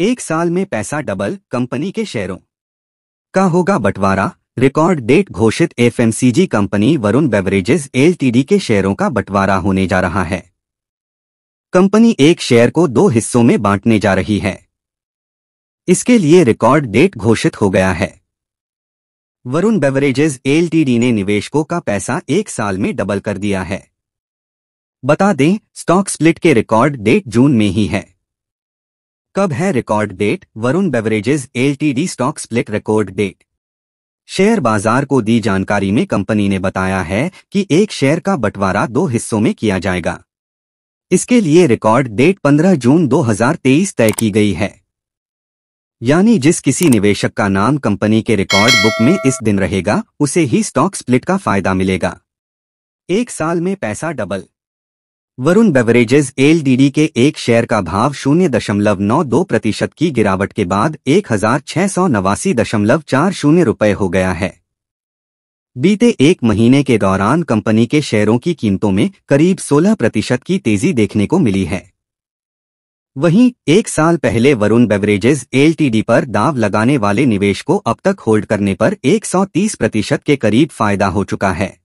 एक साल में पैसा डबल कंपनी के शेयरों का होगा बंटवारा रिकॉर्ड डेट घोषित FMCG company Varun Beverages LTD के शेयरों का बंटवारा होने जा रहा है कंपनी एक शेयर को दो हिस्सों में बांटने जा रही है इसके लिए रिकॉर्ड डेट घोषित हो गया है वरुण बेवरेजेस एलटीडी ने निवेशकों का पैसा एक साल में डबल कर दिया है बता दें स्टॉक स्प्लिट के रिकॉर्ड डेट जून में ही है कब है record date Varun Beverages LTD stock split record date share बाजार को दी जानकारी में कंपनी ने बताया है कि एक शेयर का बंटवारा दो हिस्सों में किया जाएगा इसके लिए रिकॉर्ड डेट 15 जून 2023 तय की गई है यानी जिस किसी निवेशक का नाम कंपनी के रिकॉर्ड बुक में इस दिन रहेगा उसे ही स्टॉक स्प्लिट का फायदा मिलेगा एक साल में पैसा डबल वरुण बेवरेजेस एलडीडी के एक शेयर का भाव शून्य दशमलव नौ दो प्रतिशत की गिरावट के बाद एक हजार छह सौ नवासी दशमलव चार शून्य रुपये हो गया है बीते एक महीने के दौरान कंपनी के शेयरों की कीमतों में करीब 16 प्रतिशत की तेजी देखने को मिली है वहीं एक साल पहले वरुण बेवरेजेस एलटीडी पर दाव लगाने वाले निवेश को अब तक होल्ड करने पर 130 प्रतिशत के करीब फायदा हो चुका है